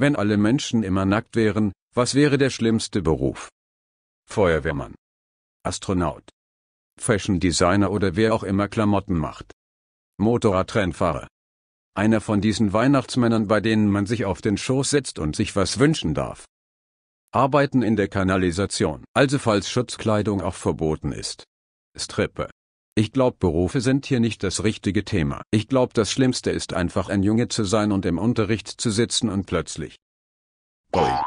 Wenn alle Menschen immer nackt wären, was wäre der schlimmste Beruf? Feuerwehrmann. Astronaut. Fashion Designer oder wer auch immer Klamotten macht. Motorradrennfahrer. Einer von diesen Weihnachtsmännern, bei denen man sich auf den Schoß setzt und sich was wünschen darf. Arbeiten in der Kanalisation, also falls Schutzkleidung auch verboten ist. Strippe. Ich glaube, Berufe sind hier nicht das richtige Thema. Ich glaube, das Schlimmste ist einfach ein Junge zu sein und im Unterricht zu sitzen und plötzlich. Boing.